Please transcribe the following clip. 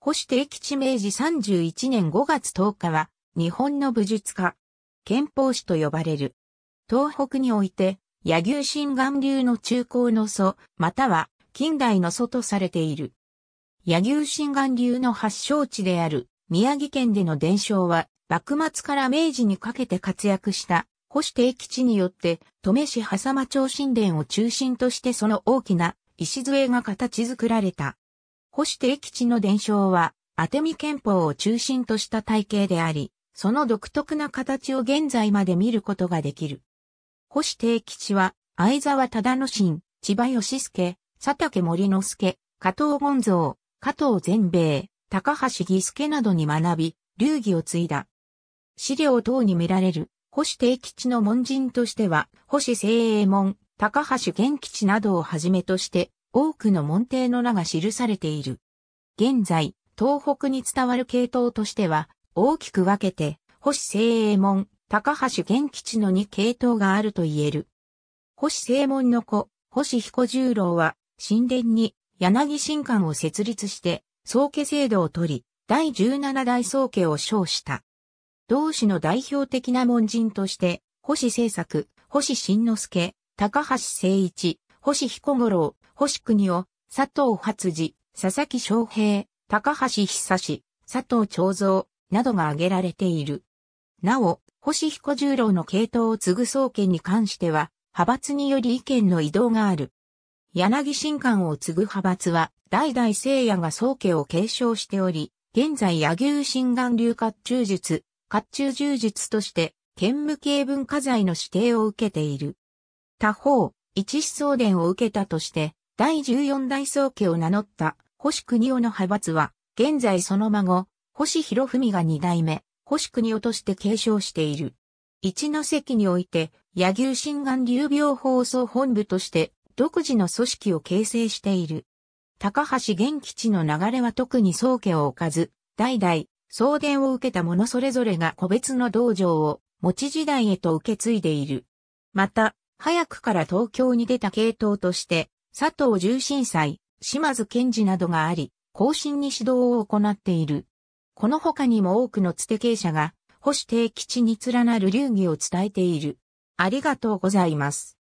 星定吉明治31年5月10日は、日本の武術家、憲法師と呼ばれる。東北において、柳生新岩流の中高の祖、または近代の祖とされている。柳生新岩流の発祥地である宮城県での伝承は、幕末から明治にかけて活躍した星定吉によって、登米市狭間町神殿を中心としてその大きな石杖が形作られた。保守定吉の伝承は、当て身憲法を中心とした体系であり、その独特な形を現在まで見ることができる。保守定吉は、相沢忠之進、千葉義介、佐竹森之助、加藤権蔵、加藤善兵衛、高橋義介などに学び、流儀を継いだ。資料等に見られる、星定吉の門人としては、星精鋭門、高橋玄吉などをはじめとして、多くの門弟の名が記されている。現在、東北に伝わる系統としては、大きく分けて、星聖衛門、高橋玄吉の2系統があると言える。星聖門の子、星彦十郎は、神殿に柳神官を設立して、宗家制度を取り、第17代宗家を称した。同氏の代表的な門人として、星政作、星新之助、高橋誠一、星彦五郎、星国を、佐藤初次、佐々木昌平、高橋久志、佐藤長蔵、などが挙げられている。なお、星彦十郎の系統を継ぐ総研に関しては、派閥により意見の移動がある。柳新館を継ぐ派閥は、代々聖夜が宗家を継承しており、現在柳生新館流甲冑術、甲冑柔術として、兼務系文化財の指定を受けている。他方、一思想伝を受けたとして、第14代宗家を名乗った星国夫の派閥は、現在その孫、星博文が二代目、星国夫として継承している。一の席において、野牛心眼流病放送本部として、独自の組織を形成している。高橋元吉の流れは特に宗家を置かず、代々、送電を受けた者それぞれが個別の道場を、持ち時代へと受け継いでいる。また、早くから東京に出た系統として、佐藤重心祭、島津健治などがあり、後進に指導を行っている。この他にも多くのつて経者が、保守定吉に連なる流儀を伝えている。ありがとうございます。